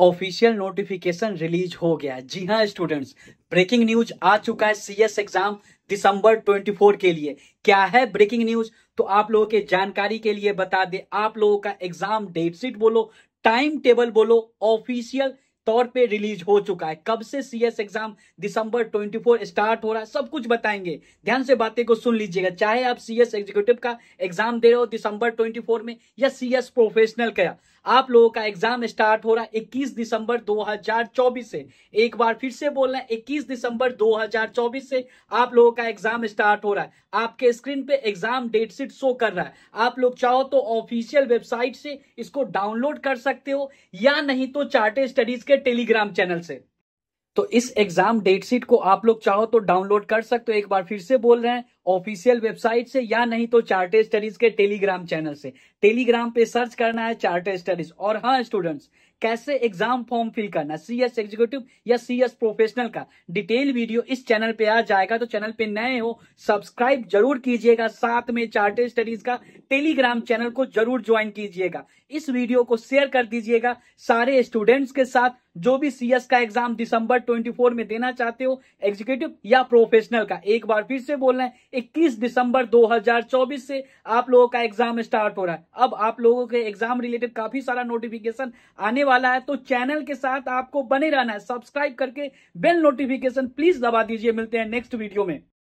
official notification release हो गया जी हाँ स्टूडेंट्स ब्रेकिंग न्यूज आ चुका है सीएस एग्जाम दिसंबर 24 के लिए क्या है ब्रेकिंग न्यूज तो आप लोगों के जानकारी के लिए बता दे आप लोगों का एग्जाम डेट बोलो टाइम टेबल बोलो ऑफिशियल तौर पे रिलीज हो चुका है कब से सीएस एग्जाम दिसंबर 24 स्टार्ट हो रहा है सब कुछ बताएंगे ध्यान से बातें को सुन लीजिएगा चाहे आप सीएस एग्जीक्यूटिव का एग्जाम दे रहे हो दिसंबर 24 में या सीएस प्रोफेशनल का आप लोगों का एग्जाम स्टार्ट हो रहा है 21 दिसंबर 2024 से एक बार फिर से बोल रहे हैं इक्कीस दिसंबर दो से आप लोगों का एग्जाम स्टार्ट हो रहा है आपके स्क्रीन पे एग्जाम डेटशीट शो कर रहा है आप लोग चाहो तो ऑफिशियल वेबसाइट से इसको डाउनलोड कर सकते हो या नहीं तो चार्टे स्टडीज के के टेलीग्राम चैनल से तो इस एग्जाम डेट शीट को आप लोग चाहो तो डाउनलोड कर सकते हो एक बार फिर से बोल रहे हैं ऑफिशियल वेबसाइट से या नहीं तो चार्टे स्टडीज के टेलीग्राम चैनल से टेलीग्राम पे सर्च करना है चार्टे स्टडीज और हाँ स्टूडेंट्स कैसे एग्जाम फॉर्म फिल करना सी एस एग्जीक्यूटिव या सी एस प्रोफेशनल का डिटेल वीडियो इस चैनल पे आ जाएगा तो चैनल पे नए हो सब्सक्राइब जरूर कीजिएगा साथ में चार्टेड स्टडीज का टेलीग्राम चैनल को जरूर ज्वाइन कीजिएगा इस वीडियो को शेयर कर दीजिएगा सारे स्टूडेंट्स के साथ जो भी एस का एग्जाम दिसंबर फोर में देना चाहते हो एग्जीक्यूटिव या प्रोफेशनल का एक बार फिर से बोल रहे हैं इक्कीस दिसंबर चौबीस से आप लोगों का एग्जाम स्टार्ट हो रहा है अब आप लोगों के एग्जाम रिलेटेड काफी सारा नोटिफिकेशन आने वाला है तो चैनल के साथ आपको बने रहना है सब्सक्राइब करके बेल नोटिफिकेशन प्लीज दबा दीजिए मिलते हैं नेक्स्ट वीडियो में